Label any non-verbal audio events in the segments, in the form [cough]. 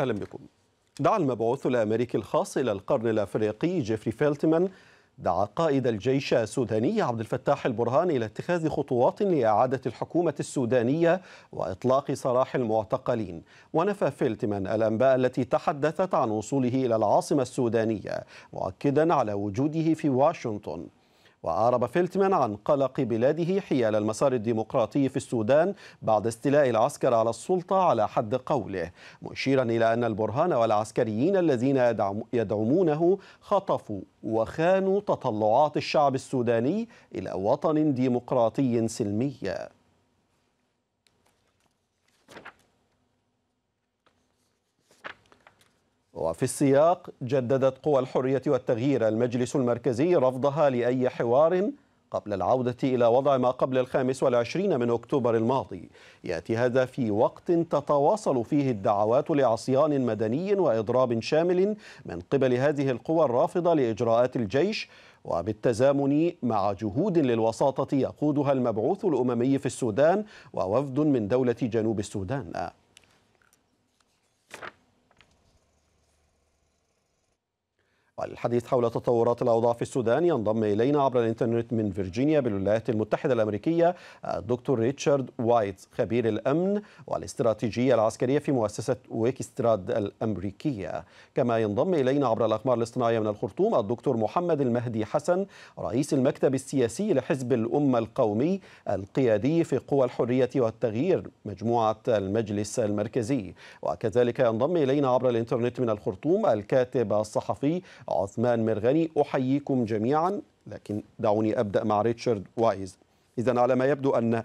أهلا بكم دعا المبعوث الأمريكي الخاص إلى القرن الأفريقي جيفري فيلتمان دعا قائد الجيش السوداني عبد الفتاح البرهان إلى اتخاذ خطوات لإعادة الحكومة السودانية وإطلاق سراح المعتقلين ونفى فيلتمان الأنباء التي تحدثت عن وصوله إلى العاصمة السودانية مؤكدا على وجوده في واشنطن وأعرب فيلتمان عن قلق بلاده حيال المسار الديمقراطي في السودان بعد استيلاء العسكر على السلطة على حد قوله مشيرا إلى أن البرهان والعسكريين الذين يدعمونه خطفوا وخانوا تطلعات الشعب السوداني إلى وطن ديمقراطي سلمي وفي السياق جددت قوى الحرية والتغيير المجلس المركزي رفضها لأي حوار قبل العودة إلى وضع ما قبل الخامس والعشرين من أكتوبر الماضي يأتي هذا في وقت تتواصل فيه الدعوات لعصيان مدني وإضراب شامل من قبل هذه القوى الرافضة لإجراءات الجيش وبالتزامن مع جهود للوساطة يقودها المبعوث الأممي في السودان ووفد من دولة جنوب السودان وللحديث حول تطورات الأوضاع في السودان ينضم إلينا عبر الإنترنت من فيرجينيا بالولايات المتحدة الأمريكية الدكتور ريتشارد وايت خبير الأمن والاستراتيجية العسكرية في مؤسسة ويكستراد الأمريكية كما ينضم إلينا عبر الأقمار الاصطناعية من الخرطوم الدكتور محمد المهدي حسن رئيس المكتب السياسي لحزب الأمة القومي القيادي في قوى الحرية والتغيير مجموعة المجلس المركزي وكذلك ينضم إلينا عبر الإنترنت من الخرطوم الكاتب الصحفي عثمان مرغني أحييكم جميعا لكن دعوني أبدأ مع ريتشارد وايز إذا على ما يبدو أن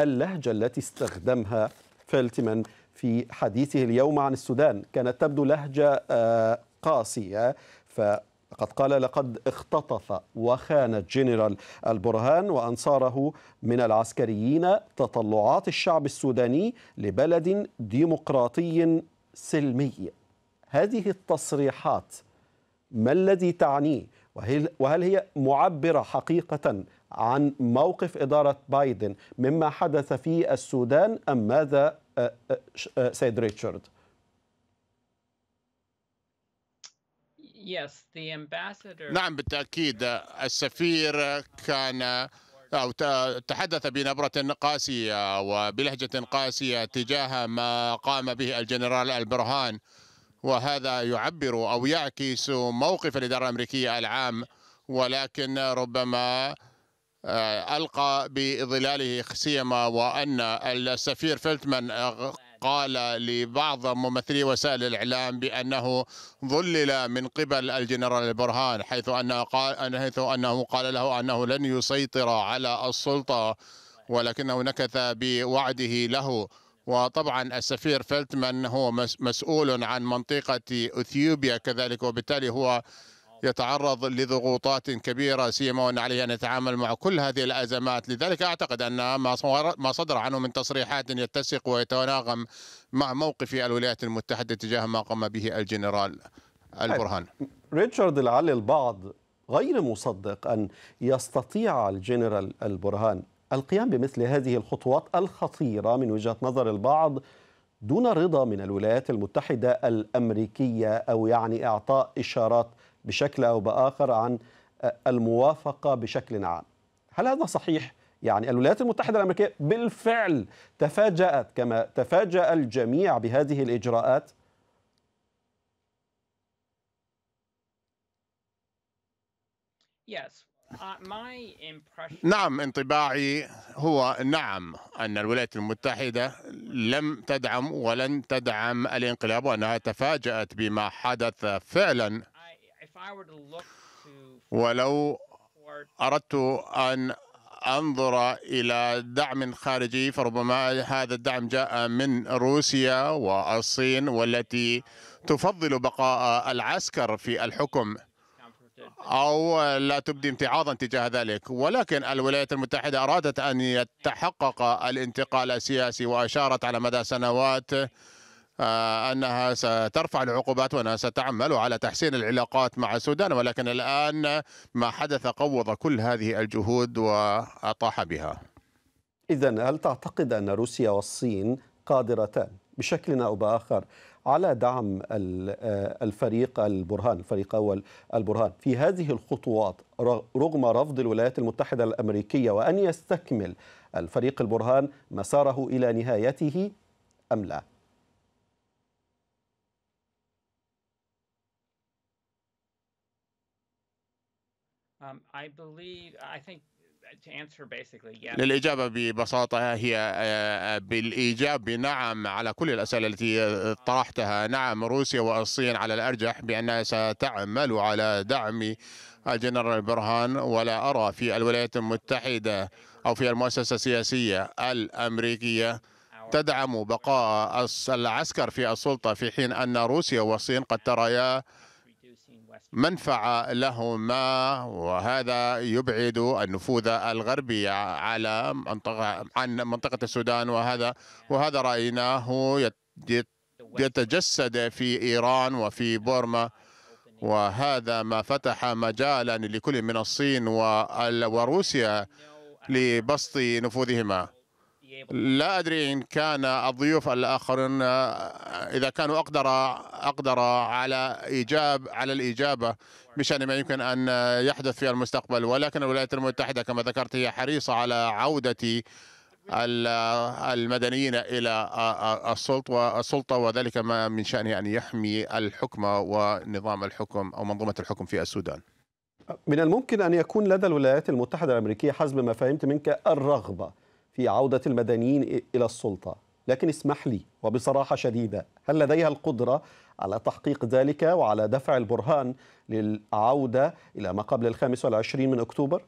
اللهجة التي استخدمها فيلتمان في حديثه اليوم عن السودان كانت تبدو لهجة آه، قاسية ف قد قال لقد اختطف وخان الجنرال البرهان وأنصاره من العسكريين تطلعات الشعب السوداني لبلد ديمقراطي سلمي هذه التصريحات ما الذي تعنيه وهل, وهل هي معبرة حقيقة عن موقف إدارة بايدن مما حدث في السودان أم ماذا سيد ريتشارد؟ نعم بالتأكيد السفير كان أو تحدث بنبرة قاسية وبلهجة قاسية تجاه ما قام به الجنرال البرهان وهذا يعبر أو يعكس موقف الإدارة الأمريكية العام ولكن ربما آه، ألقى بظلاله سيما وأن السفير فلتمان آه، قال لبعض ممثلي وسائل الإعلام بأنه ظلل من قبل الجنرال البرهان حيث أنه قال, حيث أنه قال له أنه لن يسيطر على السلطة ولكنه نكث بوعده له وطبعا السفير فلتمان هو مسؤول عن منطقة أثيوبيا كذلك وبالتالي هو يتعرض لضغوطات كبيرة سيما وأن عليه أن يتعامل مع كل هذه الأزمات لذلك أعتقد أن ما صدر عنه من تصريحات يتسق ويتناغم مع موقف الولايات المتحدة تجاه ما قام به الجنرال البرهان ريتشارد لعل البعض غير مصدق أن يستطيع الجنرال البرهان القيام بمثل هذه الخطوات الخطيرة من وجهة نظر البعض دون رضا من الولايات المتحدة الأمريكية أو يعني إعطاء إشارات بشكل أو بآخر عن الموافقة بشكل عام هل هذا صحيح؟ يعني الولايات المتحدة الأمريكية بالفعل تفاجأت كما تفاجأ الجميع بهذه الإجراءات Yes, Uh, نعم انطباعي هو نعم أن الولايات المتحدة لم تدعم ولن تدعم الانقلاب وأنها تفاجأت بما حدث فعلا ولو أردت أن أنظر إلى دعم خارجي فربما هذا الدعم جاء من روسيا والصين والتي تفضل بقاء العسكر في الحكم أو لا تبدي امتعاضا تجاه ذلك ولكن الولايات المتحدة أرادت أن يتحقق الانتقال السياسي وأشارت على مدى سنوات آه، أنها سترفع العقوبات وأنها ستعمل على تحسين العلاقات مع السودان ولكن الآن ما حدث قوض كل هذه الجهود وأطاح بها إذا هل تعتقد أن روسيا والصين قادرتان بشكل أو بآخر على دعم آه، الفريق البرهان الفريق أول البرهان في هذه الخطوات رغم رفض الولايات المتحدة الأمريكية وأن يستكمل الفريق البرهان مساره إلى نهايته أم لا؟ um, I believe, I think للإجابة ببساطة هي آه، آه، بالإيجاب نعم على كل الأسئلة التي آه، طرحتها نعم روسيا والصين على الأرجح بأنها ستعمل على دعم الجنرال برهان ولا أرى في الولايات المتحدة أو في المؤسسة السياسية الأمريكية تدعم بقاء العسكر في السلطة في حين أن روسيا والصين قد تريا منفعة لهما وهذا يبعد النفوذ الغربي على منطقة عن منطقة السودان وهذا وهذا رأيناه يتجسد في إيران وفي بورما وهذا ما فتح مجالا لكل من الصين وروسيا لبسط نفوذهما لا أدري إن كان الضيوف الآخرون آه، إذا كانوا أقدر أقدر على إيجاب على الإجابة بشأن ما يمكن أن يحدث في المستقبل ولكن الولايات المتحدة كما ذكرت هي حريصة على عودة آه، المدنيين إلى آه، السلطة وذلك ما من شأنه أن يحمي الحكم ونظام الحكم أو منظومة الحكم في السودان من الممكن أن يكون لدى الولايات المتحدة الأمريكية حسب ما فهمت منك الرغبة في عودة المدنيين إلى السلطة لكن اسمح لي وبصراحة شديدة هل لديها القدرة على تحقيق ذلك وعلى دفع البرهان للعودة إلى ما قبل الخامس والعشرين من أكتوبر؟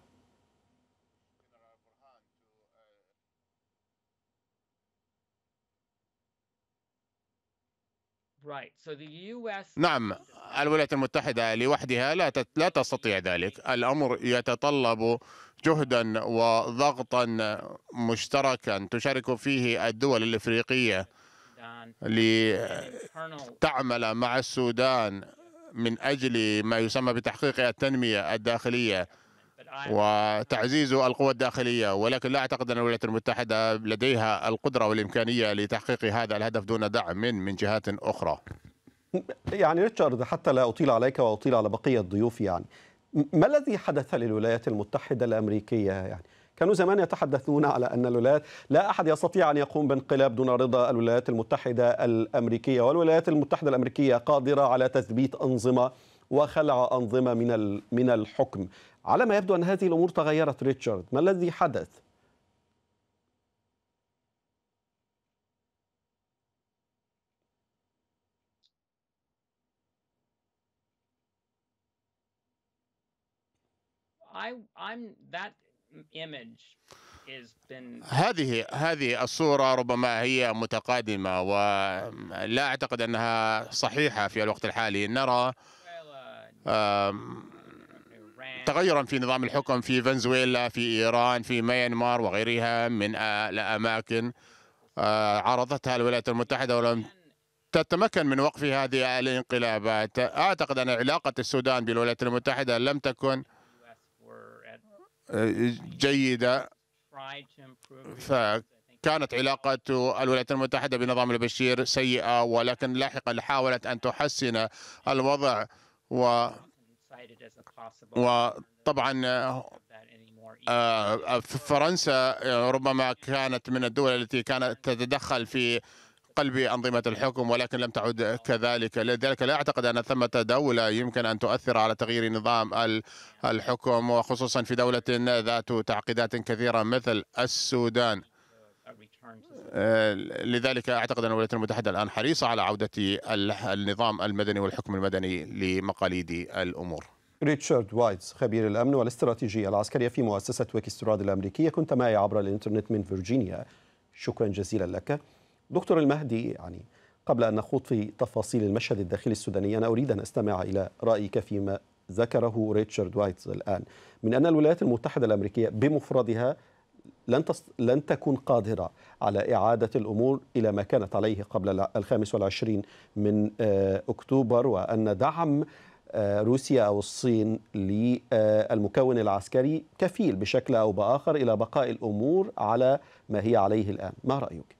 نعم الولايات المتحدة لوحدها لا لا تستطيع ذلك الأمر يتطلب جهدا وضغطا مشتركا تشارك فيه الدول الإفريقية لتعمل مع السودان من أجل ما يسمى بتحقيق التنمية الداخلية وتعزيز القوى الداخلية ولكن لا أعتقد أن الولايات المتحدة لديها القدرة والإمكانية لتحقيق هذا الهدف دون دعم من من جهات أخرى يعني ريتشارد حتى لا أطيل عليك وأطيل على بقية ضيوفي يعني ما الذي حدث للولايات المتحدة الأمريكية يعني كانوا زمان يتحدثون على أن الولايات لا أحد يستطيع أن يقوم بانقلاب دون رضا الولايات المتحدة الأمريكية والولايات المتحدة الأمريكية قادرة على تثبيت أنظمة وخلع أنظمة من من الحكم على ما يبدو أن هذه الأمور تغيرت ريتشارد ما الذي حدث؟ I I'm that image been هذه هذه الصورة ربما هي متقادمة ولا أعتقد أنها صحيحة في الوقت الحالي نرى uh, تغيرا في نظام الحكم في فنزويلا في إيران في ميانمار وغيرها من الأماكن آه، عرضتها الولايات المتحدة ولم تتمكن من وقف هذه الانقلابات أعتقد أن علاقة السودان بالولايات المتحدة لم تكن آه، جيدة فكانت علاقة الولايات المتحدة بنظام البشير سيئة ولكن لاحقا حاولت أن تحسن الوضع و وطبعا آه، فرنسا آه، ربما كانت من الدول التي كانت تتدخل في قلب أنظمة الحكم ولكن لم تعد كذلك لذلك لا أعتقد أن ثمة دولة يمكن أن تؤثر على تغيير نظام الحكم وخصوصا في دولة ذات تعقيدات كثيرة مثل السودان آه، لذلك أعتقد أن الولايات المتحدة الآن حريصة على عودة النظام المدني والحكم المدني لمقاليد الأمور ريتشارد وايتس خبير الأمن والاستراتيجية العسكرية في مؤسسة ويكستراد الأمريكية كنت معي عبر الإنترنت من فيرجينيا شكرا جزيلا لك دكتور المهدي يعني قبل أن نخوض في تفاصيل المشهد الداخلي السوداني أنا أريد أن أستمع إلى رأيك فيما ذكره ريتشارد وايتز الآن من أن الولايات المتحدة الأمريكية بمفردها لن تص... لن تكون قادرة على إعادة الأمور إلى ما كانت عليه قبل ال 25 من آه، أكتوبر وأن دعم آه، روسيا أو الصين للمكون العسكري كفيل بشكل أو بآخر إلى بقاء الأمور على ما هي عليه الآن ما رأيك؟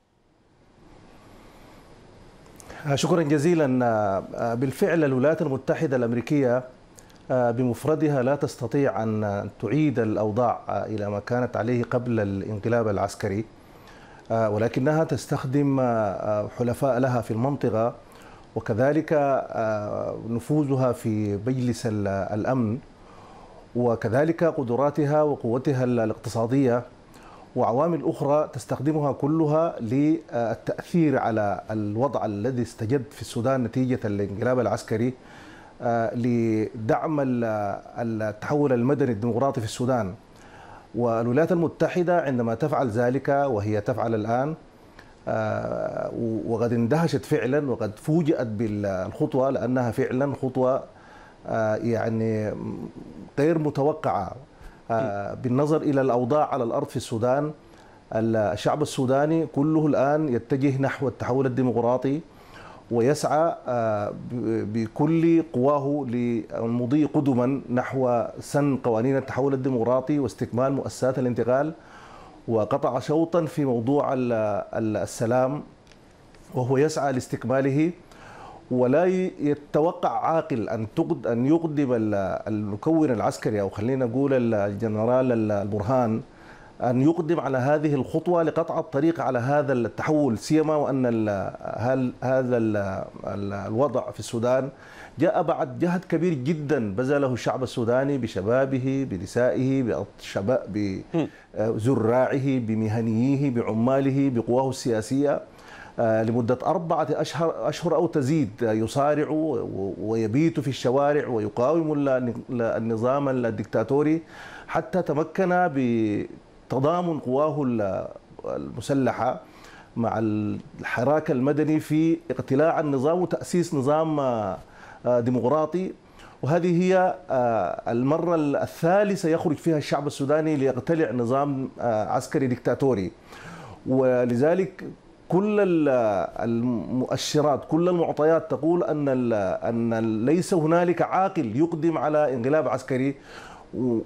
آه، شكرا جزيلا آه، آه، بالفعل الولايات المتحدة الأمريكية بمفردها لا تستطيع أن تعيد الأوضاع إلى ما كانت عليه قبل الانقلاب العسكري ولكنها تستخدم حلفاء لها في المنطقة وكذلك نفوذها في مجلس الأمن وكذلك قدراتها وقوتها الاقتصادية وعوامل أخرى تستخدمها كلها للتأثير على الوضع الذي استجد في السودان نتيجة الانقلاب العسكري آه، لدعم التحول المدني الديمقراطي في السودان والولايات المتحدة عندما تفعل ذلك وهي تفعل الآن آه، وقد اندهشت فعلا وقد فوجئت بالخطوة لأنها فعلا خطوة آه، يعني غير متوقعة آه، بالنظر إلى الأوضاع على الأرض في السودان الشعب السوداني كله الآن يتجه نحو التحول الديمقراطي ويسعى آه، بكل قواه للمضي قدما نحو سن قوانين التحول الديمقراطي واستكمال مؤسسات الانتقال وقطع شوطا في موضوع السلام وهو يسعى لاستكماله ولا يتوقع عاقل ان ان يقدم المكون العسكري او خلينا نقول الجنرال البرهان ان يقدم على هذه الخطوه لقطع الطريق على هذا التحول سيما وان هذا الوضع في السودان جاء بعد جهد كبير جدا بذله الشعب السوداني بشبابه بنسائه بزراعه بمهنييه بعماله بقواه السياسيه آه، لمدة أربعة أشهر, أشهر أو تزيد آه، يصارع ويبيت في الشوارع ويقاوم النظام الدكتاتوري حتى تمكن بتضامن قواه المسلحة مع الحراك المدني في اقتلاع النظام وتأسيس نظام آه، ديمقراطي وهذه هي المرة الثالثة يخرج فيها الشعب السوداني ليقتلع نظام عسكري دكتاتوري ولذلك كل المؤشرات كل المعطيات تقول ان ان ليس هنالك عاقل يقدم على انقلاب عسكري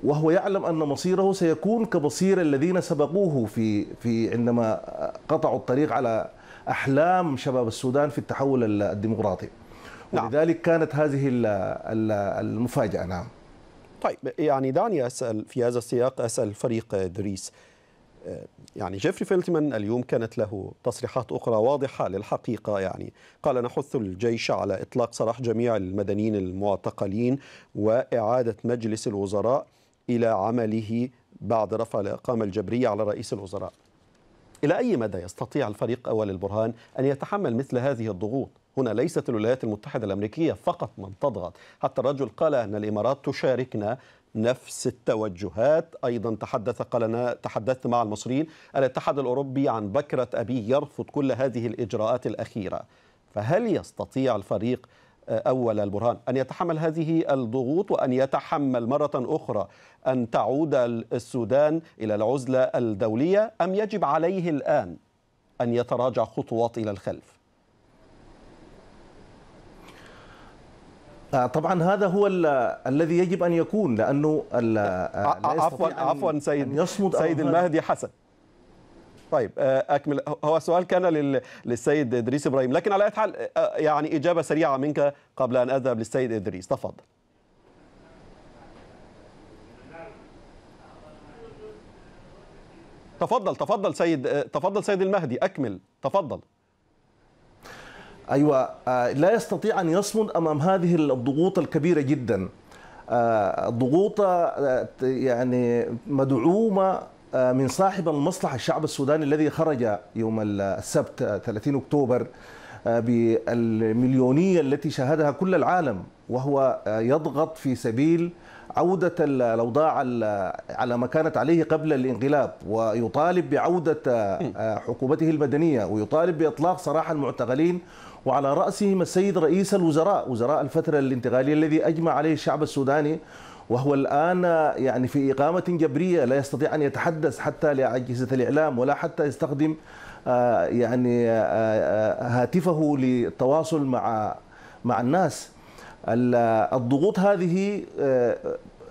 وهو يعلم ان مصيره سيكون كمصير الذين سبقوه في في عندما قطعوا الطريق على احلام شباب السودان في التحول الديمقراطي نعم. ولذلك كانت هذه المفاجاه نعم طيب يعني دعني اسال في هذا السياق اسال فريق دريس يعني جيفري فيلتمان اليوم كانت له تصريحات أخرى واضحة للحقيقة يعني قال نحث الجيش على إطلاق سراح جميع المدنيين المعتقلين وإعادة مجلس الوزراء إلى عمله بعد رفع الإقامة الجبرية على رئيس الوزراء إلى أي مدى يستطيع الفريق أول البرهان أن يتحمل مثل هذه الضغوط؟ هنا ليست الولايات المتحدة الأمريكية فقط من تضغط حتى الرجل قال أن الإمارات تشاركنا نفس التوجهات أيضا تحدث قلنا تحدثت مع المصريين الاتحاد الأوروبي عن بكرة أبيه يرفض كل هذه الإجراءات الأخيرة فهل يستطيع الفريق آه، أول البرهان أن يتحمل هذه الضغوط وأن يتحمل مرة أخرى أن تعود السودان إلى العزلة الدولية أم يجب عليه الآن أن يتراجع خطوات إلى الخلف؟ آه، طبعا هذا هو الذي يجب ان يكون لانه آه، آه، عفوا عفوا سيد يصمد سيد المهدي حسن طيب اكمل هو السؤال كان للسيد ادريس ابراهيم لكن على اي حال يعني اجابه سريعه منك قبل ان اذهب للسيد ادريس تفضل تفضل تفضل سيد تفضل سيد المهدي اكمل تفضل ايوه آه، لا يستطيع ان يصمد امام هذه الضغوط الكبيره جدا آه، ضغوط آه، يعني مدعومه من صاحب المصلحه الشعب السوداني الذي خرج يوم السبت 30 اكتوبر بالمليونيه التي شهدها كل العالم وهو يضغط في سبيل عودة الأوضاع على ما كانت عليه قبل الانقلاب ويطالب بعودة حكومته المدنية ويطالب بإطلاق سراح المعتقلين وعلى رأسهم السيد رئيس الوزراء وزراء الفترة الانتقالية الذي أجمع عليه الشعب السوداني وهو الآن يعني في إقامة جبرية لا يستطيع أن يتحدث حتى لأجهزة الإعلام ولا حتى يستخدم آه، يعني آه، آه، هاتفه للتواصل مع مع الناس الضغوط هذه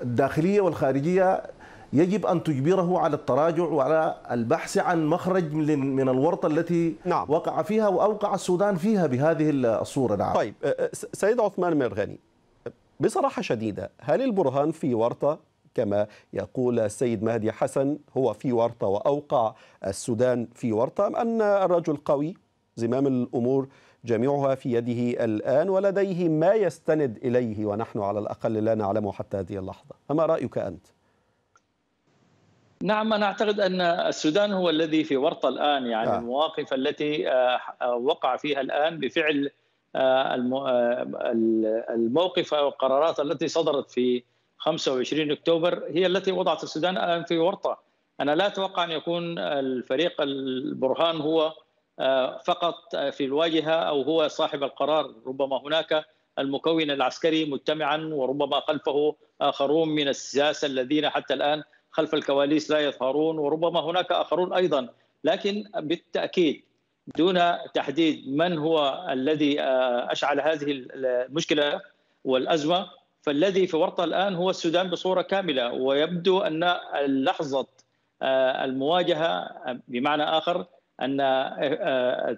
الداخلية والخارجية يجب أن تجبره على التراجع وعلى البحث عن مخرج من الورطة التي نعم. وقع فيها وأوقع السودان فيها بهذه الصورة نعم. طيب سيد عثمان مرغني بصراحة شديدة هل البرهان في ورطة كما يقول السيد مهدي حسن هو في ورطة وأوقع السودان في ورطة أم أن الرجل قوي زمام الأمور جميعها في يده الآن ولديه ما يستند إليه ونحن على الأقل لا نعلمه حتى هذه اللحظة فما رأيك أنت؟ نعم أنا أعتقد أن السودان هو الذي في ورطة الآن يعني آه. المواقف التي آه، آه، وقع فيها الآن بفعل آه، الموقف أو القرارات التي صدرت في 25 أكتوبر هي التي وضعت السودان الآن في ورطة أنا لا أتوقع أن يكون الفريق البرهان هو فقط في الواجهة أو هو صاحب القرار ربما هناك المكون العسكري مجتمعا وربما خلفه آخرون من السياسة الذين حتى الآن خلف الكواليس لا يظهرون وربما هناك اخرون ايضا لكن بالتاكيد دون تحديد من هو الذي آه، اشعل هذه المشكله والازمه فالذي في ورطه الان هو السودان بصوره كامله ويبدو ان لحظه آه، المواجهه آه، بمعنى اخر ان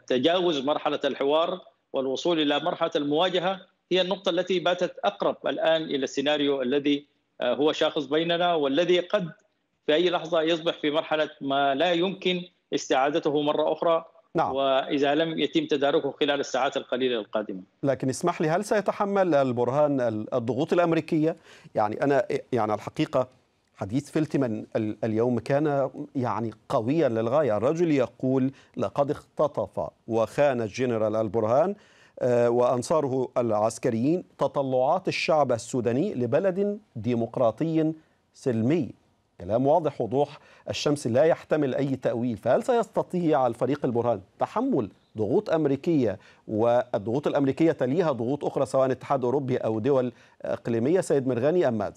تجاوز مرحله الحوار والوصول الى مرحله المواجهه هي النقطه التي باتت اقرب الان الى السيناريو الذي هو شاخص بيننا والذي قد في اي لحظه يصبح في مرحله ما لا يمكن استعادته مره اخرى نعم. وإذا لم يتم تداركه خلال الساعات القليلة القادمة لكن اسمح لي هل سيتحمل البرهان الضغوط الأمريكية؟ يعني أنا يعني الحقيقة حديث فيلتمان اليوم كان يعني قويا للغاية الرجل يقول لقد اختطف وخان الجنرال البرهان آه، وأنصاره العسكريين تطلعات الشعب السوداني لبلد ديمقراطي سلمي كلام واضح وضوح الشمس لا يحتمل أي تأويل فهل سيستطيع الفريق البرهان تحمل ضغوط أمريكية والضغوط الأمريكية تليها ضغوط أخرى سواء اتحاد أوروبي أو دول إقليمية سيد مرغاني أم ماذا؟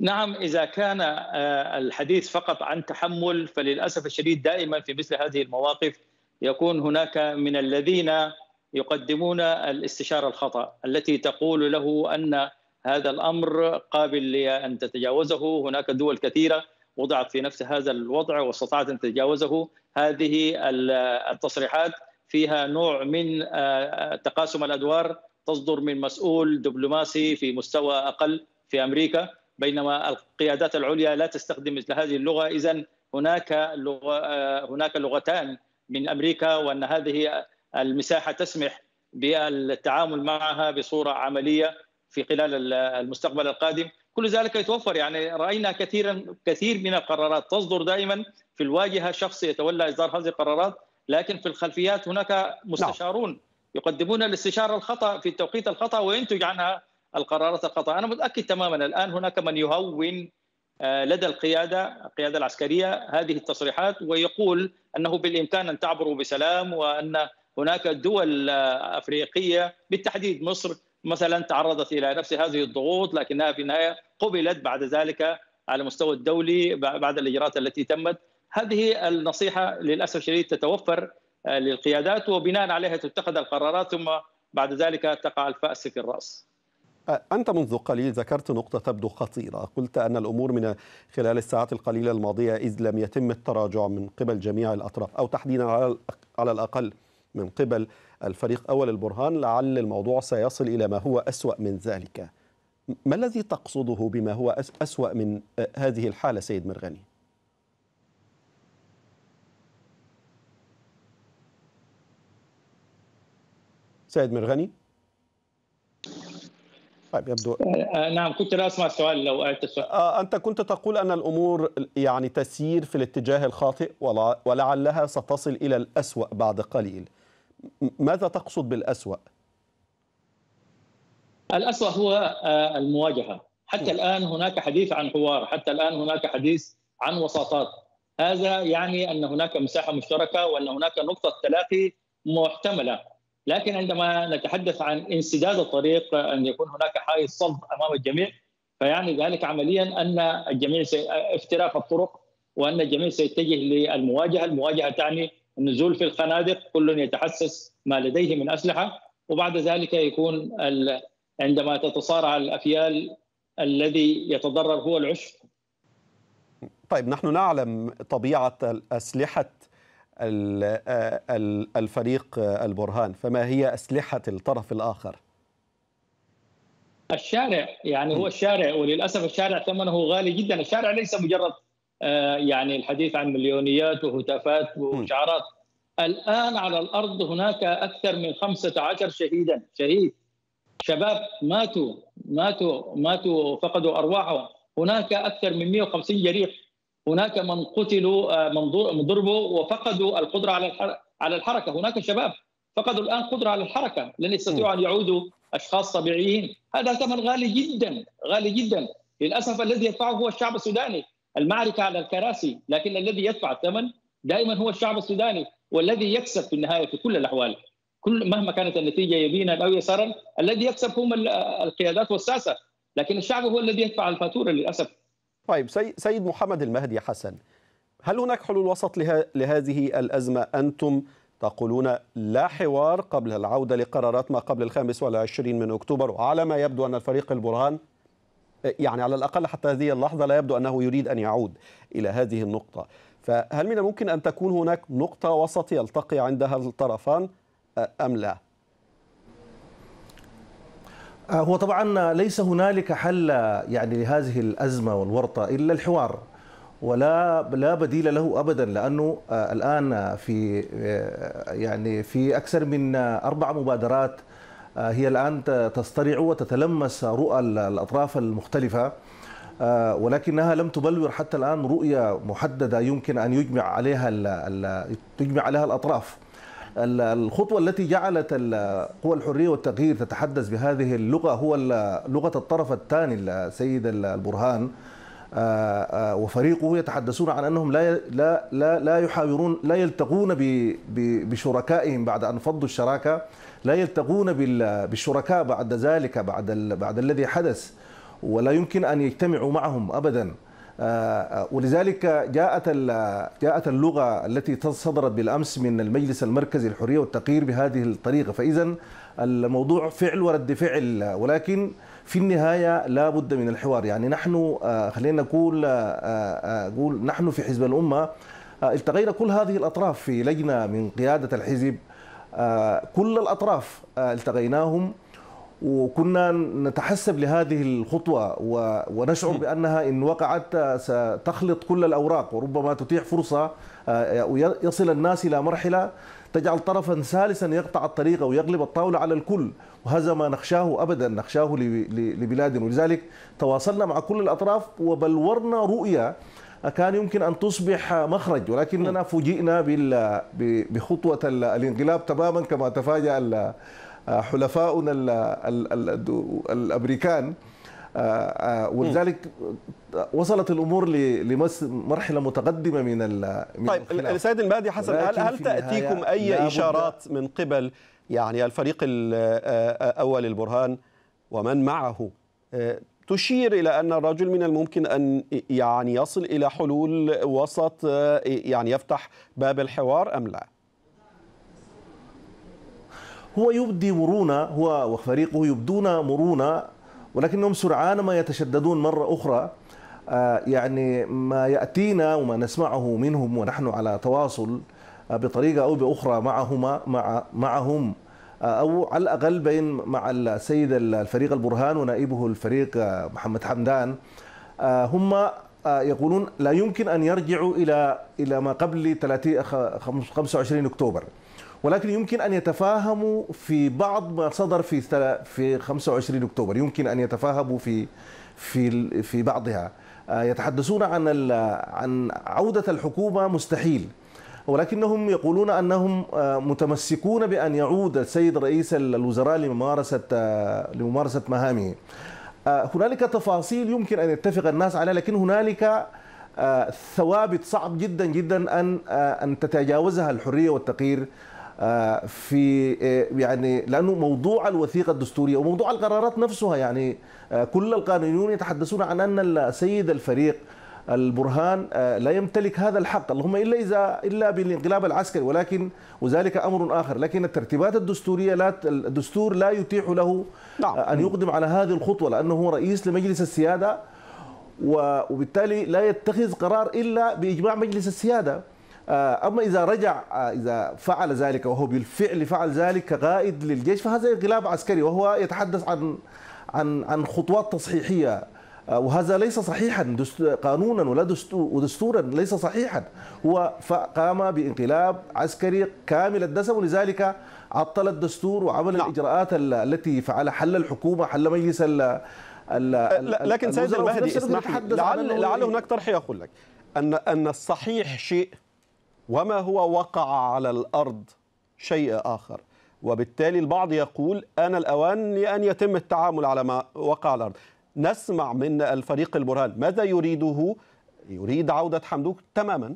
نعم إذا كان آه، الحديث فقط عن تحمل فللأسف الشديد دائما في مثل هذه المواقف يكون هناك من الذين يقدمون الاستشاره الخطا التي تقول له ان هذا الامر قابل لان تتجاوزه هناك دول كثيره وضعت في نفس هذا الوضع واستطاعت ان تتجاوزه هذه التصريحات فيها نوع من آه، تقاسم الادوار تصدر من مسؤول دبلوماسي في مستوى اقل في امريكا بينما القيادات العليا لا تستخدم مثل هذه اللغه اذا هناك لغة آه، هناك لغتان من امريكا وان هذه المساحه تسمح بالتعامل معها بصوره عمليه في خلال المستقبل القادم كل ذلك يتوفر يعني راينا كثيرا كثير من القرارات تصدر دائما في الواجهه شخص يتولى اصدار هذه القرارات لكن في الخلفيات هناك مستشارون يقدمون الاستشاره الخطا في التوقيت الخطا وينتج عنها القرارات الخطا انا متاكد تماما الان هناك من يهون آه، لدى القياده القياده العسكريه هذه التصريحات ويقول انه بالامكان ان تعبروا بسلام وان هناك دول آه، افريقيه بالتحديد مصر مثلا تعرضت الى نفس هذه الضغوط لكنها في النهايه قبلت بعد ذلك على المستوى الدولي بعد الاجراءات التي تمت هذه النصيحه للاسف الشديد تتوفر آه، للقيادات وبناء عليها تتخذ القرارات ثم بعد ذلك تقع الفأس في الرأس أنت منذ قليل ذكرت نقطة تبدو خطيرة قلت أن الأمور من خلال الساعات القليلة الماضية إذ لم يتم التراجع من قبل جميع الأطراف أو تحديدا على الأقل من قبل الفريق أول البرهان لعل الموضوع سيصل إلى ما هو أسوأ من ذلك ما الذي تقصده بما هو أسوأ من هذه الحالة سيد مرغني؟ سيد مرغني طيب يبدو أه، أه، نعم كنت لا اسمع السؤال لو السؤال أه، انت كنت تقول ان الامور يعني تسير في الاتجاه الخاطئ ولعلها ستصل الى الاسوا بعد قليل ماذا تقصد بالأسوأ؟ الأسوأ هو آه، المواجهة حتى نعم. الآن هناك حديث عن حوار حتى الآن هناك حديث عن وساطات هذا يعني أن هناك مساحة مشتركة وأن هناك نقطة تلاقي محتملة لكن عندما نتحدث عن انسداد الطريق آه، أن يكون هناك حائز صلب أمام الجميع فيعني ذلك عمليا أن الجميع سي... افتراق آه، الطرق وأن الجميع سيتجه للمواجهة المواجهة تعني النزول في الخنادق كل يتحسس ما لديه من اسلحه وبعد ذلك يكون عندما تتصارع الافيال الذي يتضرر هو العشب طيب نحن نعلم طبيعه اسلحه الفريق البرهان فما هي اسلحه الطرف الاخر الشارع يعني هو الشارع وللاسف الشارع ثمنه غالي جدا الشارع ليس مجرد آه، يعني الحديث عن مليونيات وهتافات وشعارات الآن على الأرض هناك أكثر من 15 شهيدا شهيد شباب ماتوا ماتوا ماتوا فقدوا أرواحهم هناك أكثر من 150 جريح هناك من قتلوا آه، من ضربوا وفقدوا القدرة على على الحركة هناك شباب فقدوا الآن قدرة على الحركة لن يستطيعوا أن يعودوا أشخاص طبيعيين هذا ثمن غالي جدا غالي جدا للأسف الذي يدفعه هو الشعب السوداني المعركه على الكراسي لكن الذي يدفع الثمن دائما هو الشعب السوداني والذي يكسب في النهايه في كل الاحوال كل مهما كانت النتيجه يمينا او يسارا الذي يكسب هم القيادات والساسه لكن الشعب هو الذي يدفع الفاتوره للاسف طيب سيد محمد المهدي حسن هل هناك حلول وسط لهذه الازمه انتم تقولون لا حوار قبل العوده لقرارات ما قبل الخامس والعشرين من اكتوبر وعلى ما يبدو ان الفريق البرهان يعني على الأقل حتى هذه اللحظة لا يبدو أنه يريد أن يعود إلى هذه النقطة فهل من الممكن أن تكون هناك نقطة وسط يلتقي عندها الطرفان أم لا؟ آه، هو طبعا ليس هنالك حل يعني لهذه الأزمة والورطة إلا الحوار ولا لا بديل له ابدا لانه آه، الان في آه، يعني في اكثر من اربع مبادرات آه، هي الآن تسترع وتتلمس رؤى الأطراف المختلفة آه، ولكنها لم تبلور حتى الآن رؤية محددة يمكن أن يجمع عليها تجمع عليها الأطراف الخطوة التي جعلت قوى الحرية والتغيير تتحدث بهذه اللغة هو لغة الطرف الثاني السيد البرهان آه، آه، وفريقه يتحدثون عن انهم لا لا لا, لا يحاورون لا يلتقون بشركائهم بعد ان فضوا الشراكه لا يلتقون بالشركاء بعد ذلك بعد بعد الذي حدث ولا يمكن ان يجتمعوا معهم ابدا آه، ولذلك جاءت جاءت اللغه التي صدرت بالامس من المجلس المركزي الحريه والتقرير بهذه الطريقه فاذا الموضوع فعل ورد فعل ولكن في النهايه لا بد من الحوار يعني نحن آه، خلينا نقول آه، آه، نقول نحن في حزب الامه التقينا كل هذه الاطراف في لجنه من قياده الحزب كل الاطراف التقيناهم وكنا نتحسب لهذه الخطوه ونشعر بانها ان وقعت ستخلط كل الاوراق وربما تتيح فرصه يصل الناس الى مرحله تجعل طرفا ثالثا يقطع الطريق أو يغلب الطاولة على الكل وهذا ما نخشاه أبدا نخشاه لبلادنا ولذلك تواصلنا مع كل الأطراف وبلورنا رؤية كان يمكن أن تصبح مخرج ولكننا فوجئنا بخطوة الانقلاب تماما كما تفاجأ حلفاؤنا الأمريكان آه، آه، ولذلك وصلت الامور لمرحله متقدمه من من طيب السيد المهدي حسن هل هل تاتيكم اي اشارات من قبل يعني الفريق الاول آه، البرهان ومن معه تشير إلى أن الرجل من الممكن أن يعني يصل إلى حلول وسط يعني يفتح باب الحوار أم لا؟ هو يبدي مرونة هو وفريقه يبدون مرونة ولكنهم سرعان ما يتشددون مرة أخرى آه، يعني ما يأتينا وما نسمعه منهم ونحن على تواصل آه، بطريقة أو بأخرى معهما مع معهم آه، أو على الأقل بين مع السيد الفريق البرهان ونائبه الفريق محمد حمدان هم يقولون لا يمكن أن يرجعوا إلى إلى ما قبل 30 25 أكتوبر ولكن يمكن أن يتفاهموا في بعض ما صدر في في 25 أكتوبر يمكن أن يتفاهموا في في في بعضها آه، يتحدثون عن عن عودة الحكومة مستحيل ولكنهم يقولون انهم آه، متمسكون بان يعود السيد رئيس الوزراء لممارسه آه، لممارسه مهامه. هنالك تفاصيل يمكن ان يتفق الناس عليها لكن هنالك ثوابت صعب جدا جدا ان ان تتجاوزها الحريه والتقرير آه، في آه، يعني لانه موضوع الوثيقه الدستوريه وموضوع القرارات نفسها يعني آه، كل القانونيون يتحدثون عن ان السيد الفريق البرهان لا يمتلك هذا الحق اللهم الا اذا الا بالانقلاب العسكري ولكن وذلك امر اخر لكن الترتيبات الدستوريه لا الدستور لا يتيح له نعم. ان يقدم على هذه الخطوه لانه هو رئيس لمجلس السياده وبالتالي لا يتخذ قرار الا باجماع مجلس السياده آه، اما اذا رجع آه، اذا فعل ذلك وهو بالفعل فعل ذلك كقائد للجيش فهذا انقلاب عسكري وهو يتحدث عن عن عن خطوات تصحيحيه آه، وهذا ليس صحيحا قانونا ولا دستورا ليس صحيحا هو قام بانقلاب عسكري كامل الدسم ولذلك عطل الدستور وعمل نعم. الاجراءات التي فعلها حل الحكومه حل مجلس ال لكن سيد المهدي اسمح لعل, لعل هناك طرح يقول لك ان ان الصحيح شيء وما هو وقع على الارض شيء اخر وبالتالي البعض يقول أنا الأوان لأن يتم التعامل على ما وقع على الأرض نسمع من الفريق البرهان ماذا يريده يريد عودة حمدوك تماما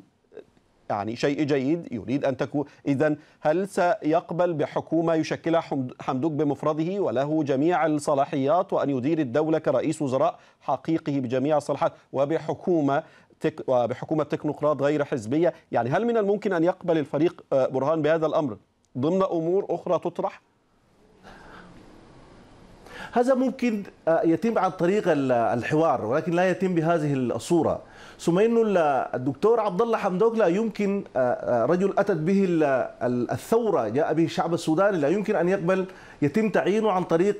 يعني شيء جيد يريد أن تكون إذا هل سيقبل بحكومة يشكلها حمدوك بمفرده وله جميع الصلاحيات وأن يدير الدولة كرئيس وزراء حقيقه بجميع الصلاحات وبحكومة تك وبحكومه آه، تكنوقراط غير حزبيه يعني هل من الممكن ان يقبل الفريق آه، برهان بهذا الامر ضمن امور اخرى تطرح هذا ممكن آه، يتم عن طريق الحوار ولكن لا يتم بهذه الصوره ثم انه الدكتور عبد الله حمدوك لا يمكن آه، آه، رجل اتت به الثوره جاء به الشعب السوداني لا يمكن ان يقبل يتم تعيينه عن طريق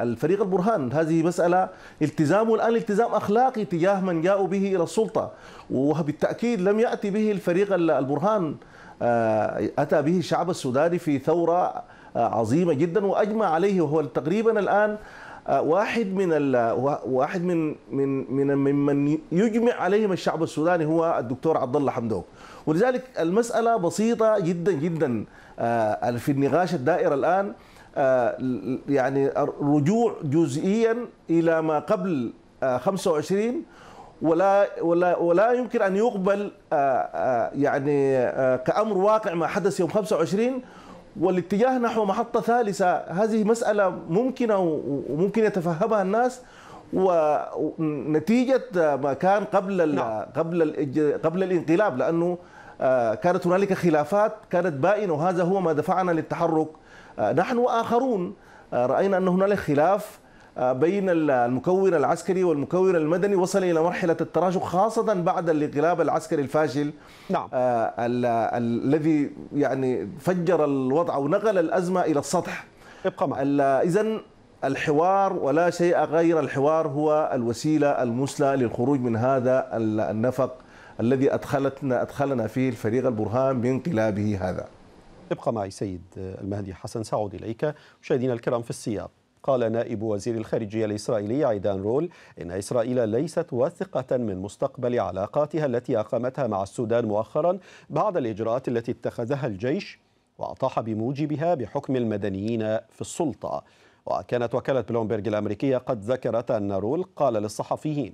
الفريق البرهان هذه مساله التزامه الان التزام اخلاقي تجاه من جاءوا به الى السلطه وبالتاكيد لم ياتي به الفريق البرهان آه، اتى به الشعب السوداني في ثوره عظيمه جدا واجمع عليه وهو تقريبا الان آه، واحد من ال... واحد من من من ممن يجمع عليهم الشعب السوداني هو الدكتور عبد الله حمدوك ولذلك المساله بسيطه جدا جدا آه، في النقاش الدائر الان آه، يعني رجوع جزئيا الى ما قبل 25 ولا ولا ولا يمكن ان يقبل يعني كامر واقع ما حدث يوم 25 والاتجاه نحو محطة ثالثة هذه مسألة ممكنة وممكن يتفهمها الناس ونتيجة ما كان قبل لا. نعم. قبل قبل الانقلاب لأنه آه، كانت هنالك خلافات كانت بائنة وهذا هو ما دفعنا للتحرك آه، نحن وآخرون آه، رأينا أن هنالك خلاف بين المكون العسكري والمكون المدني وصل إلى مرحلة التراجع خاصة بعد الانقلاب العسكري الفاشل نعم. آه، الذي يعني فجر الوضع ونقل الأزمة إلى السطح ابقى معنا إذا الحوار ولا شيء غير الحوار هو الوسيلة المثلى للخروج من هذا النفق الذي أدخلتنا أدخلنا فيه الفريق البرهان بانقلابه هذا ابقى معي سيد المهدي حسن سعود إليك مشاهدينا الكرام في السياق قال نائب وزير الخارجية الإسرائيلي عيدان رول إن إسرائيل ليست واثقة من مستقبل علاقاتها التي أقامتها مع السودان مؤخرا بعد الإجراءات التي اتخذها الجيش وأطاح بموجبها بحكم المدنيين في السلطة وكانت وكالة بلومبرج الأمريكية قد ذكرت أن رول قال للصحفيين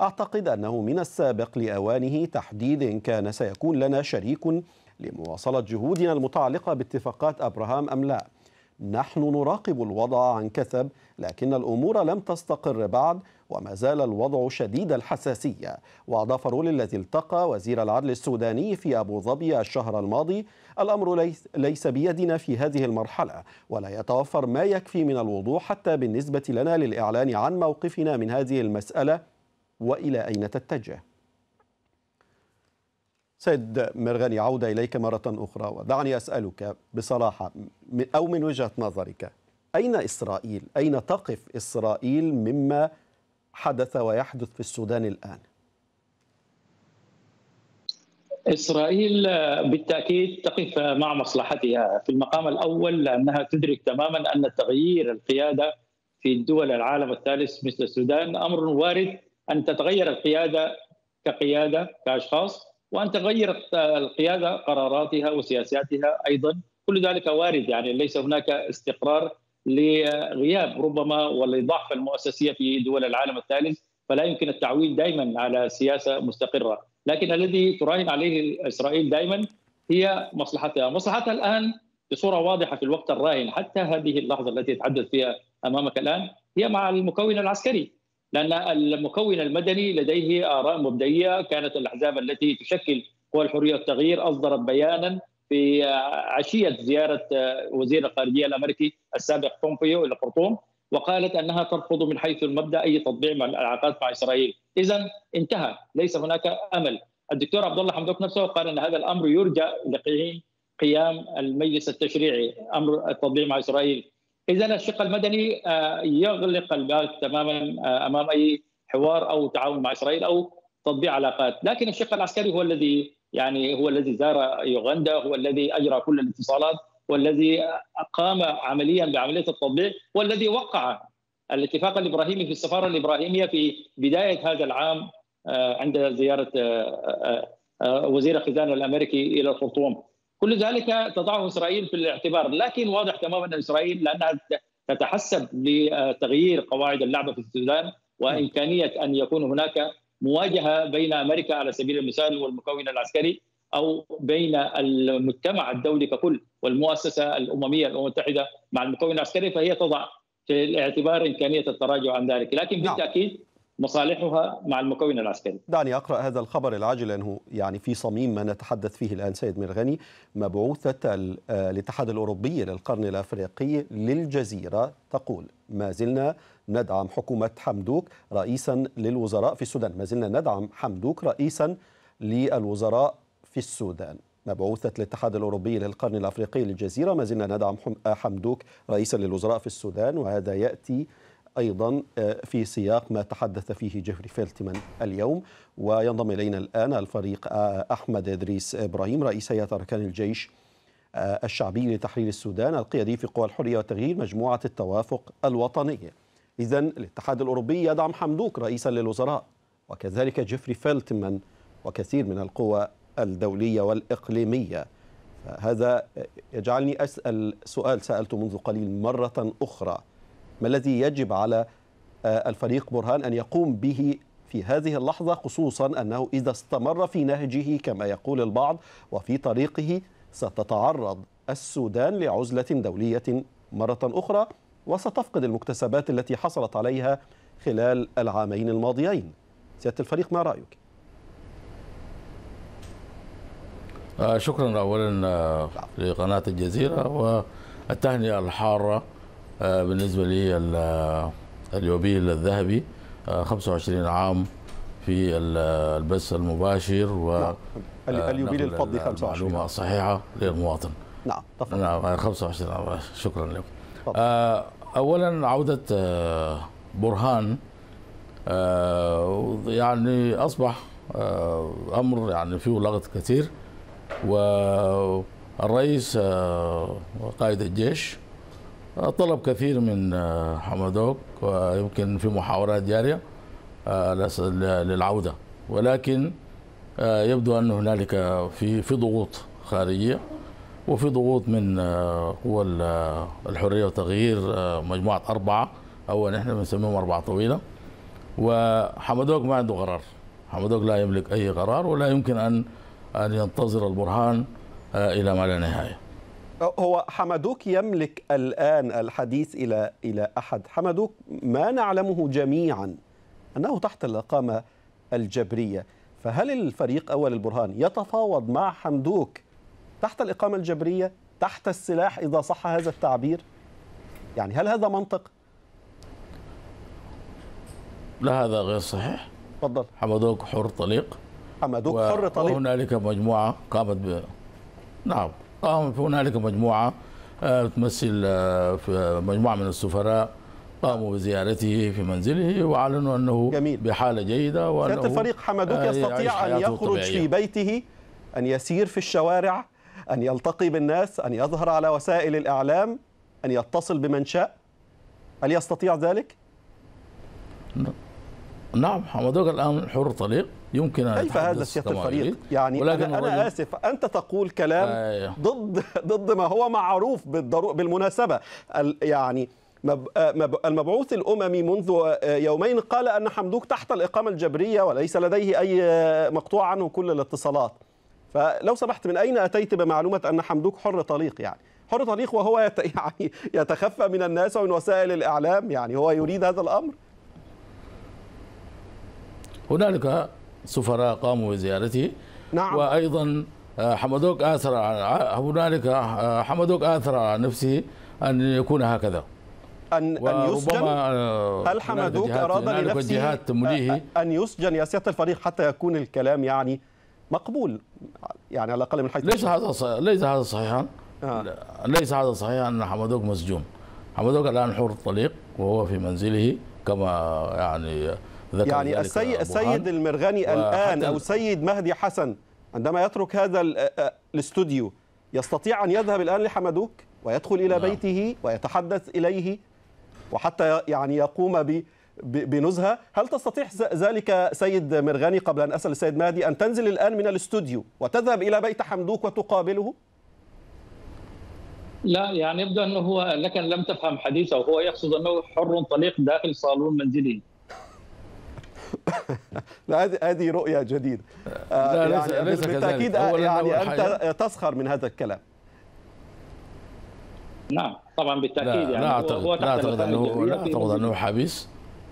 أعتقد أنه من السابق لأوانه تحديد إن كان سيكون لنا شريك لمواصلة جهودنا المتعلقة باتفاقات أبراهام أم لا نحن نراقب الوضع عن كثب لكن الأمور لم تستقر بعد وما زال الوضع شديد الحساسية وأضاف رول الذي التقى وزير العدل السوداني في أبو ظبي الشهر الماضي الأمر ليس بيدنا في هذه المرحلة ولا يتوفر ما يكفي من الوضوح حتى بالنسبة لنا للإعلان عن موقفنا من هذه المسألة وإلى أين تتجه سيد مرغني عودة إليك مرة أخرى ودعني أسألك بصراحة أو من وجهة نظرك أين إسرائيل؟ أين تقف إسرائيل مما حدث ويحدث في السودان الآن؟ إسرائيل بالتأكيد تقف مع مصلحتها في المقام الأول لأنها تدرك تماما أن تغيير القيادة في دول العالم الثالث مثل السودان أمر وارد أن تتغير القيادة كقيادة كأشخاص وان تغير القياده قراراتها وسياساتها ايضا كل ذلك وارد يعني ليس هناك استقرار لغياب ربما ولضعف المؤسسيه في دول العالم الثالث فلا يمكن التعويل دائما على سياسه مستقره لكن الذي تراهن عليه اسرائيل دائما هي مصلحتها مصلحتها الان بصوره واضحه في الوقت الراهن حتى هذه اللحظه التي اتحدث فيها امامك الان هي مع المكون العسكري لأن المكون المدني لديه آراء مبدئية كانت الأحزاب التي تشكل قوى الحرية والتغيير أصدرت بيانا في عشية زيارة وزير الخارجية الأمريكي السابق بومبيو إلى الخرطوم وقالت انها ترفض من حيث المبدا اي تطبيع مع العلاقات مع اسرائيل، اذا انتهى، ليس هناك امل. الدكتور عبد الله حمدوك نفسه قال ان هذا الامر يرجى لقيام المجلس التشريعي، امر التطبيع مع اسرائيل، اذا الشق المدني آه، يغلق الباب تماما آه، امام اي حوار او تعاون مع اسرائيل او تطبيع علاقات، لكن الشق العسكري هو الذي يعني هو الذي زار يوغندا، هو الذي اجرى كل الاتصالات، والذي قام عمليا بعمليه التطبيع، والذي وقع الاتفاق الابراهيمي في السفاره الابراهيميه في بدايه هذا العام آه، عند زياره وزير الخزانه الامريكي الى الخرطوم. كل ذلك تضعه اسرائيل في الاعتبار لكن واضح تماما ان اسرائيل لانها تتحسب لتغيير قواعد اللعبه في السودان وامكانيه ان يكون هناك مواجهه بين امريكا على سبيل المثال والمكون العسكري او بين المجتمع الدولي ككل والمؤسسه الامميه الامم المتحده مع المكون العسكري فهي تضع في الاعتبار امكانيه التراجع عن ذلك لكن نعم. بالتاكيد مصالحها مع المكون العسكري دعني أقرأ هذا الخبر العاجل لأنه يعني في صميم ما نتحدث فيه الآن سيد ميرغاني مبعوثة الاتحاد الأوروبي للقرن الأفريقي للجزيرة تقول ما زلنا ندعم حكومة حمدوك رئيسا للوزراء في السودان ما زلنا ندعم حمدوك رئيسا للوزراء في السودان مبعوثة الاتحاد الأوروبي للقرن الأفريقي للجزيرة ما زلنا ندعم حمدوك رئيسا للوزراء في السودان وهذا يأتي أيضا آه، في سياق ما تحدث فيه جيفري فيلتمان اليوم وينضم إلينا الآن الفريق آه، أحمد إدريس إبراهيم رئيس هيئة أركان الجيش آه، الشعبي لتحرير السودان القيادي في قوى الحرية وتغيير مجموعة التوافق الوطنية إذا الاتحاد الأوروبي يدعم حمدوك رئيسا للوزراء وكذلك جيفري فيلتمان وكثير من القوى الدولية والإقليمية هذا يجعلني أسأل سؤال سألته منذ قليل مرة أخرى ما الذي يجب على آه، الفريق برهان أن يقوم به في هذه اللحظة خصوصا أنه إذا استمر في نهجه كما يقول البعض وفي طريقه ستتعرض السودان لعزلة دولية مرة أخرى وستفقد المكتسبات التي حصلت عليها خلال العامين الماضيين سيادة الفريق ما رأيك؟ آه، شكرا أولا آه، لقناة الجزيرة والتهنئة الحارة آه، بالنسبه لي آه، اليوبيل الذهبي 25 آه، عام في البث المباشر و نعم. اليوبيل الفضي 25 معلومه صحيحه للمواطن نعم تفضل نعم 25 عام شكرا لكم اولا عوده برهان يعني اصبح امر يعني فيه لغط كثير والرئيس قائد الجيش طلب كثير من آه، حمدوك ويمكن في محاولات جارية آه، للعودة ولكن آه، يبدو أن هنالك في في ضغوط خارجية وفي ضغوط من قوى الحرية وتغيير مجموعة أربعة أو نحن بنسميهم أربعة طويلة وحمدوك ما عنده قرار حمدوك لا يملك أي قرار ولا يمكن أن أن ينتظر البرهان إلى ما لا نهاية هو حمدوك يملك الآن الحديث إلى إلى أحد حمدوك ما نعلمه جميعا أنه تحت الإقامة الجبرية فهل الفريق أول البرهان يتفاوض مع حمدوك تحت الإقامة الجبرية تحت السلاح إذا صح هذا التعبير يعني هل هذا منطق لا هذا غير صحيح تفضل حمدوك حر طليق حمدوك حر طليق وهنالك مجموعة قامت ب... نعم قام هنالك مجموعة آه، تمثل آه، في مجموعة من السفراء قاموا بزيارته في منزله وأعلنوا أنه جميل. بحالة جيدة وأنه سيادة الفريق حمدوك آه، يستطيع أن يخرج في بيته أن يسير في الشوارع أن يلتقي بالناس أن يظهر على وسائل الإعلام أن يتصل بمن شاء هل يستطيع ذلك؟ نعم حمدوك الآن حر طليق يمكن كيف هذا سياده الفريق؟ يعني ولكن انا, أنا اسف انت تقول كلام أيوه. ضد ضد ما هو معروف بالضرو... بالمناسبه يعني آه، المبعوث الاممي منذ آه، يومين قال ان حمدوك تحت الاقامه الجبريه وليس لديه اي آه، مقطوع عنه كل الاتصالات فلو سمحت من اين اتيت بمعلومه ان حمدوك حر طليق يعني حر طليق وهو [laughs] يعني يتخفى من الناس ومن وسائل الاعلام يعني هو يريد هذا الامر هنالك سفراء قاموا بزيارته نعم وأيضا آه، حمدوك آثر هنالك آه، حمدوك آثر على نفسه أن يكون هكذا أن أن يسجن آه، هل حمدوك أراد لنفسه أن يسجن يا سيادة الفريق حتى يكون الكلام يعني مقبول يعني على الأقل من حيث ليس هذا صحيح. ليس هذا صحيحا آه. ليس هذا صحيحا أن حمدوك مسجون حمدوك الآن حر الطليق وهو في منزله كما يعني يعني السيد, السيد المرغني الآن أو سيد مهدي حسن عندما يترك هذا الاستوديو يستطيع أن يذهب الآن لحمدوك ويدخل إلى نعم. بيته ويتحدث إليه وحتى يعني يقوم ب بنزهة هل تستطيع ذلك سيد مرغني قبل أن أسأل السيد مهدي أن تنزل الآن من الاستوديو وتذهب إلى بيت حمدوك وتقابله؟ لا يعني يبدو أنه هو لكن لم تفهم حديثه هو يقصد أنه حر طليق داخل صالون منزلي لا هذه رؤيه جديده آه، لا يعني بالتاكيد آه، يعني انت تسخر من هذا الكلام نعم طبعا بالتاكيد لا يعني لا اعتقد هو لا اعتقد انه لا اعتقد انه حبيس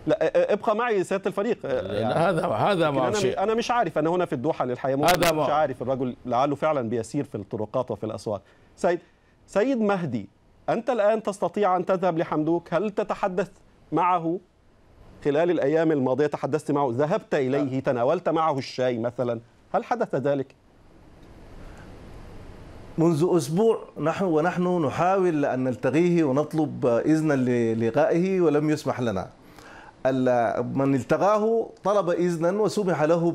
لا آه، ابقى معي سياده الفريق يعني هذا هذا ما أنا, شيء. انا مش عارف انا هنا في الدوحه للحياه هذا مش عارف الرجل لعله فعلا بيسير في الطرقات وفي الاسواق سيد سيد مهدي انت الان تستطيع ان تذهب لحمدوك هل تتحدث معه خلال الأيام الماضية تحدثت معه ذهبت إليه تناولت معه الشاي مثلا هل حدث ذلك؟ منذ أسبوع نحن ونحن نحاول أن نلتقيه ونطلب إذنا للقائه ولم يسمح لنا من التقاه طلب إذنا وسمح له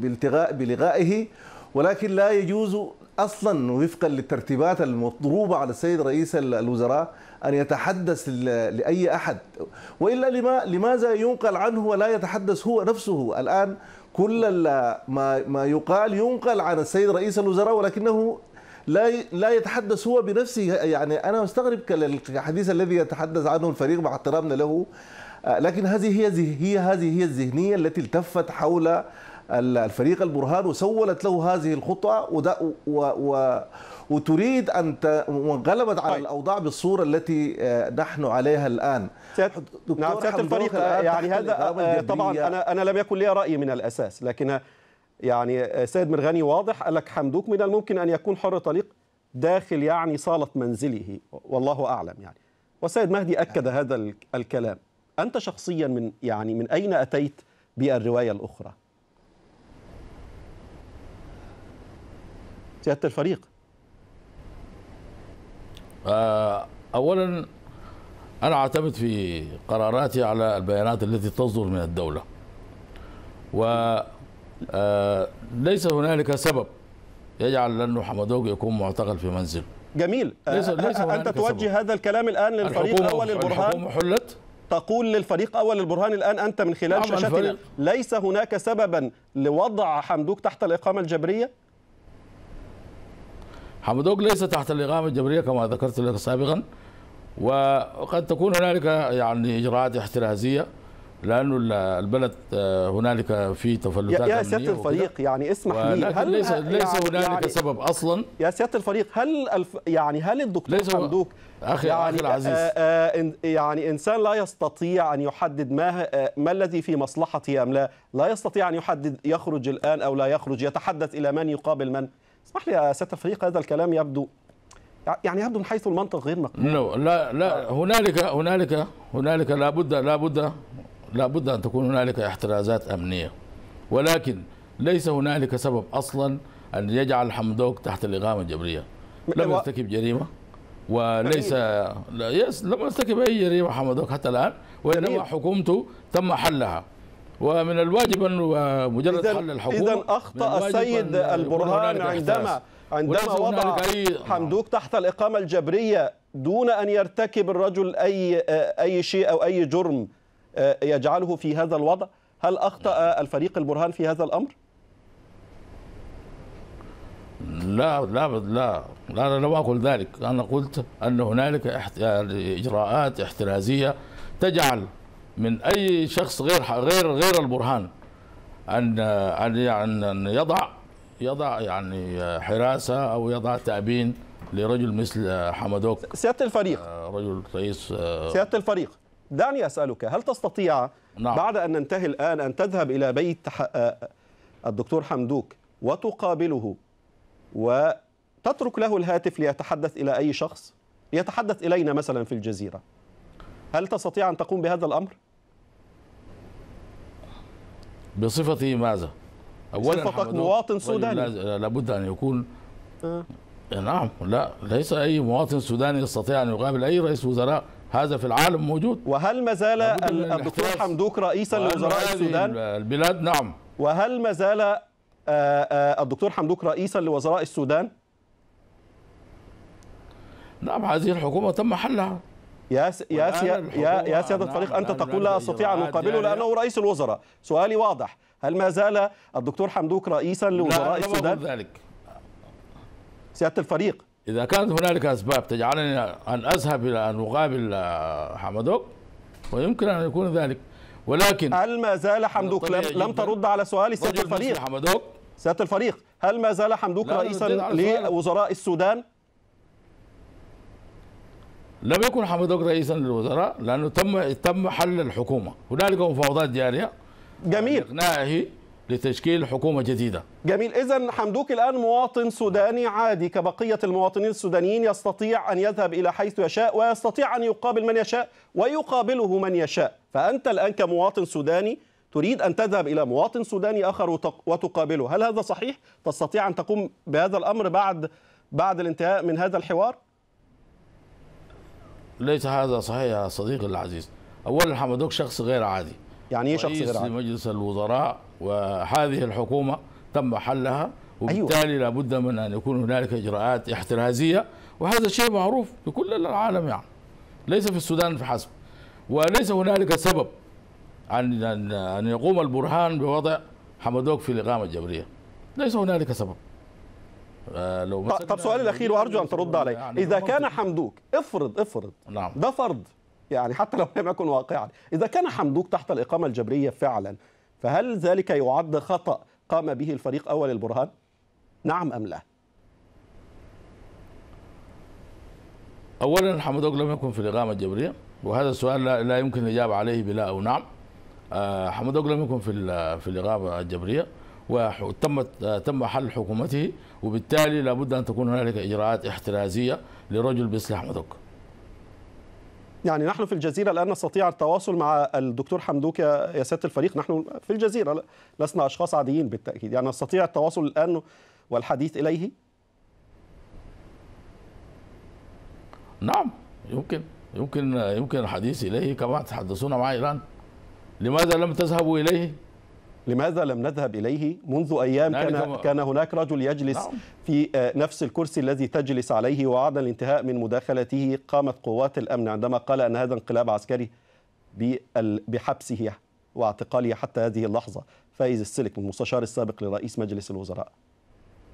بالتقاء بلقائه ولكن لا يجوز أصلا وفقا للترتيبات المضروبة على السيد رئيس الوزراء أن يتحدث لأي أحد وإلا لما لماذا ينقل عنه ولا يتحدث هو نفسه الآن كل ما ما يقال ينقل عن السيد رئيس الوزراء ولكنه لا لا يتحدث هو بنفسه يعني انا مستغرب الحديث الذي يتحدث عنه الفريق مع احترامنا له آه، لكن هذه هي هي هذه هي الذهنيه التي التفت حول الفريق البرهان وسولت له هذه الخطه وتريد ان تغلبت على طيب. الاوضاع بالصوره التي آه، نحن عليها الان نعم سياده الفريق آه، آه، يعني هذا طبعا انا انا لم يكن لي راي من الاساس لكن يعني سيد مرغني واضح قال لك حمدوك من الممكن ان يكون حر طليق داخل يعني صاله منزله والله اعلم يعني وسيد مهدي اكد يعني. هذا الكلام انت شخصيا من يعني من اين اتيت بالروايه الاخرى سياده الفريق آه، اولا انا اعتمد في قراراتي على البيانات التي تصدر من الدوله وليس آه، هنالك سبب يجعل لانه حمدوك يكون معتقل في منزل جميل آه، ليس ليس انت توجه سبب. هذا الكلام الان للفريق اول البرهان حلت تقول للفريق اول البرهان الان انت من خلال نعم، شاشتنا ليس هناك سببا لوضع حمدوك تحت الاقامه الجبريه حمدوك ليس تحت الإقامة الجبرية كما ذكرت لك سابقا وقد تكون هنالك يعني إجراءات احترازية لانه البلد آه، هنالك في تفلتات يا سياده الفريق يعني اسمح لي هل ليس يعني ليس هنالك يعني سبب اصلا يا سياده الفريق هل الف يعني هل الدكتور حمدوك اخي يعني اخي آه، العزيز آآ آه، آآ يعني انسان لا يستطيع ان يحدد ما ما الذي في مصلحته ام لا لا يستطيع ان يحدد يخرج الان او لا يخرج يتحدث الى من يقابل من اسمح لي يا سياده الفريق هذا الكلام يبدو يعني يبدو من حيث المنطق غير مقبول لا لا هنالك هنالك هنالك لابد لابد لابد ان تكون هنالك احترازات امنيه ولكن ليس هنالك سبب اصلا ان يجعل حمدوك تحت الاقامه الجبريه لم يرتكب جريمه وليس لا يس لم يرتكب اي جريمه حمدوك حتى الان وانما حكومته تم حلها ومن الواجب ان آه، مجرد حل الحكومه اذا اخطا السيد البرهان عندما عندما وضع حمدوك تحت الاقامه الجبريه دون ان يرتكب الرجل اي آه، اي شيء او اي جرم آه، يجعله في هذا الوضع هل اخطا الفريق البرهان في هذا الامر لا لا لا لا انا لم اقل ذلك انا قلت ان هنالك اجراءات احترازيه تجعل من اي شخص غير غير غير البرهان ان ان يعني ان يضع يضع يعني حراسه او يضع تابين لرجل مثل حمدوك سياده الفريق آه، رجل رئيس آه، سياده الفريق دعني اسالك هل تستطيع نعم. بعد ان ننتهي الان ان تذهب الى بيت آه، الدكتور حمدوك وتقابله وتترك له الهاتف ليتحدث الى اي شخص ليتحدث الينا مثلا في الجزيره هل تستطيع ان تقوم بهذا الامر بصفتي ماذا؟ اولا صفتك مواطن سوداني لابد ان يكون آه. أه. نعم لا ليس اي مواطن سوداني يستطيع ان يقابل اي رئيس وزراء هذا في العالم موجود وهل ما زال الدكتور حمدوك رئيسا لوزراء السودان؟ البلاد نعم وهل ما زال آه، آه، الدكتور حمدوك رئيسا لوزراء السودان؟ نعم هذه الحكومة تم حلها يا يا يا يا سياده نعم، الفريق انت نعم، تقول لا استطيع ان اقابله يعني لانه رئيس الوزراء سؤالي واضح هل ما زال الدكتور حمدوك رئيسا لوزراء السودان ذلك سياده الفريق اذا كانت هنالك اسباب تجعلني ان اذهب الى ان اقابل حمدوك ويمكن ان يكون ذلك ولكن هل ما زال حمدوك لم, لم ترد على سؤالي سياده الفريق حمدوك سياده الفريق هل ما زال حمدوك رئيسا لوزراء السودان لم يكن حمدوك رئيسا للوزراء لانه تم تم حل الحكومه هنالك مفاوضات جاريه جميل اقناعه لتشكيل حكومه جديده جميل اذا حمدوك الان مواطن سوداني عادي كبقيه المواطنين السودانيين يستطيع ان يذهب الى حيث يشاء ويستطيع ان يقابل من يشاء ويقابله من يشاء فانت الان كمواطن سوداني تريد ان تذهب الى مواطن سوداني اخر وتقابله هل هذا صحيح تستطيع ان تقوم بهذا الامر بعد بعد الانتهاء من هذا الحوار ليس هذا صحيح يا صديقي العزيز اولا حمدوك شخص غير عادي يعني ايه شخص غير عادي؟ مجلس الوزراء وهذه الحكومه تم حلها أيوه. وبالتالي أيوة. لابد من ان يكون هنالك اجراءات احترازيه وهذا شيء معروف في كل العالم يعني ليس في السودان فحسب وليس هنالك سبب ان ان يقوم البرهان بوضع حمدوك في الاقامه الجبريه ليس هنالك سبب لو طب سؤالي الاخير وارجو ان ترد علي يعني اذا كان حمدوك افرض افرض نعم. ده فرض يعني حتى لو لم يكن واقعا اذا كان حمدوك تحت الاقامه الجبريه فعلا فهل ذلك يعد خطا قام به الفريق اول البرهان نعم ام لا اولا حمدوك لم يكن في الاقامه الجبريه وهذا السؤال لا يمكن الاجابه عليه بلا او نعم آه، حمدوك لم يكن في في الاقامه الجبريه وتمت آه، تم حل حكومته وبالتالي لابد أن تكون هنالك إجراءات احترازية لرجل بيصلح مدك يعني نحن في الجزيرة لا نستطيع التواصل مع الدكتور حمدوك يا سيادة الفريق نحن في الجزيرة لسنا أشخاص عاديين بالتأكيد يعني نستطيع التواصل الآن والحديث إليه نعم يمكن يمكن يمكن الحديث إليه كما تحدثون مع إيران لماذا لم تذهبوا إليه لماذا لم نذهب إليه منذ أيام كان, كان هناك رجل يجلس نعم. في آه، نفس الكرسي الذي تجلس عليه وعد الانتهاء من مداخلته قامت قوات الأمن عندما قال أن هذا انقلاب عسكري بحبسه واعتقاله حتى هذه اللحظة فايز السلك المستشار السابق لرئيس مجلس الوزراء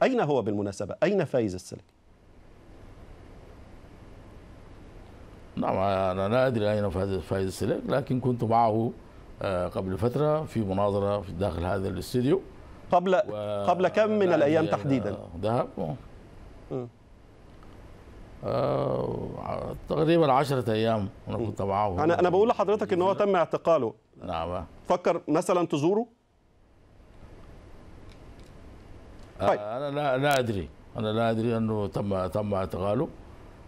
أين هو بالمناسبة؟ أين فايز السلك؟ نعم أنا لا أدري أين فايز السلك لكن كنت معه آه، قبل فتره في مناظره في داخل هذا الاستديو قبل و... قبل كم من يعني الايام آه، تحديدا؟ ذهب آه، تقريبا 10 ايام انا كنت معاه انا انا بقول لحضرتك ان هو تم اعتقاله نعم فكر مثلا تزوره؟ طيب. آه انا لا لا ادري انا لا ادري انه تم تم اعتقاله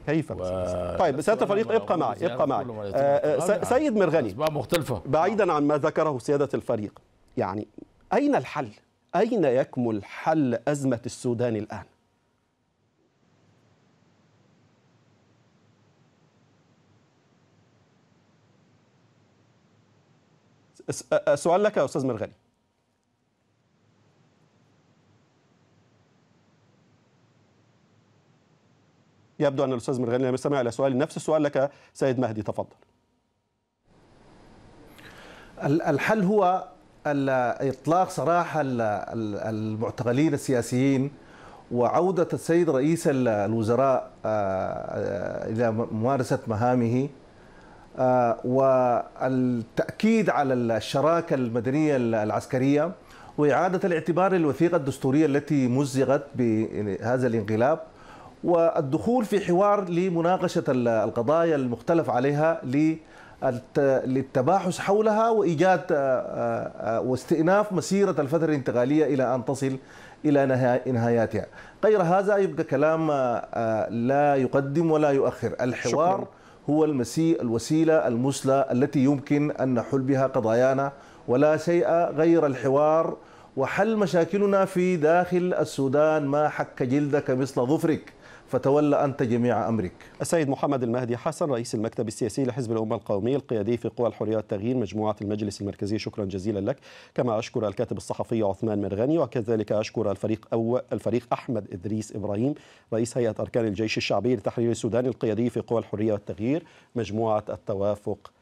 كيف و... طيب سياده الفريق ابقى معي ابقى معي آه، آه، يعني سيد مرغني مختلفه بعيدا عن ما ذكره سياده الفريق يعني اين الحل؟ اين يكمل حل ازمه السودان الان؟ آه، سؤال لك يا استاذ مرغني يبدو أن الأستاذ مرغني لم يستمع إلى سؤالي نفس السؤال لك سيد مهدي تفضل الحل هو إطلاق سراح المعتقلين السياسيين وعودة السيد رئيس الوزراء آه، آه، إلى ممارسة مهامه آه، والتأكيد على الشراكة المدنية العسكرية وإعادة الاعتبار للوثيقة الدستورية التي مزقت بهذا الانقلاب والدخول في حوار لمناقشة القضايا المختلف عليها للتباحث حولها وإيجاد آه، آه، واستئناف مسيرة الفترة الانتقالية إلى أن تصل إلى نهاياتها غير هذا يبقى كلام آه، لا يقدم ولا يؤخر الحوار هو المسيء الوسيلة المثلى التي يمكن أن نحل بها قضايانا ولا شيء غير الحوار وحل مشاكلنا في داخل السودان ما حك جلدك مثل ظفرك فتولى أنت جميع أمرك السيد محمد المهدي حسن رئيس المكتب السياسي لحزب الأمة القومي القيادي في قوى الحرية والتغيير مجموعة المجلس المركزي شكرا جزيلا لك كما أشكر الكاتب الصحفي عثمان مرغني وكذلك أشكر الفريق أو الفريق أحمد إدريس إبراهيم رئيس هيئة أركان الجيش الشعبي لتحرير السودان القيادي في قوى الحرية والتغيير مجموعة التوافق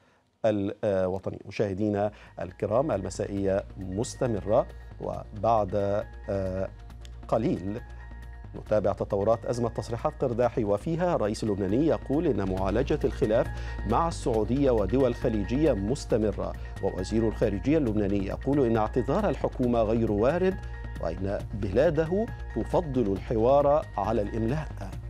الوطني مشاهدينا الكرام المسائية مستمرة وبعد آه، قليل نتابع تطورات أزمة تصريحات قرداحي وفيها الرئيس اللبناني يقول إن معالجة الخلاف مع السعودية ودول خليجية مستمرة ووزير الخارجية اللبناني يقول إن اعتذار الحكومة غير وارد وإن بلاده تفضل الحوار على الإملاء